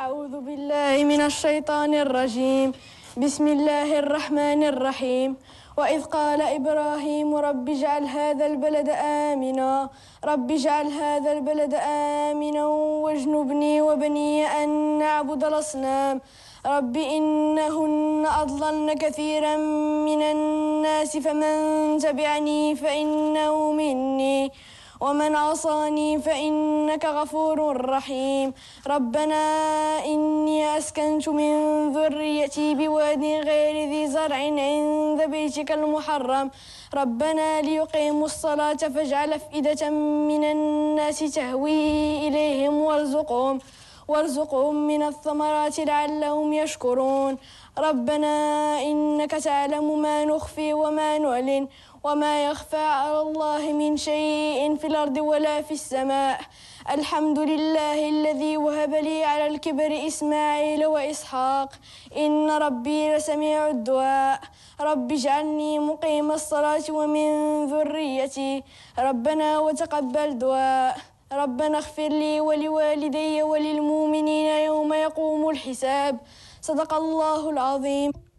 أعوذ بالله من الشيطان الرجيم بسم الله الرحمن الرحيم وإذ قال إبراهيم رب اجعل هذا البلد آمنا رب اجعل هذا البلد آمنا واجنبني وبني أن نعبد الأصنام رب إنهن أضللن كثيرا من الناس فمن تبعني فإنه مني ومن عصاني فإنك غفور رحيم ربنا إني أسكنت من ذريتي بواد غير ذي زرع عند بيتك المحرم ربنا ليقيموا الصلاة فاجعل أفئدة من الناس تهوي إليهم وارزقهم وارزقهم من الثمرات لعلهم يشكرون ربنا إنك تعلم ما نخفي وما نعلن وما يخفى على الله من شيء في الأرض ولا في السماء الحمد لله الذي وهب لي على الكبر إسماعيل وإسحاق إن ربي لسميع الدعاء رب اجعلني مقيم الصلاة ومن ذريتي ربنا وتقبل دعاء ربنا اغفر لي ولوالدي وللمؤمنين يوم يقوم الحساب صدق الله العظيم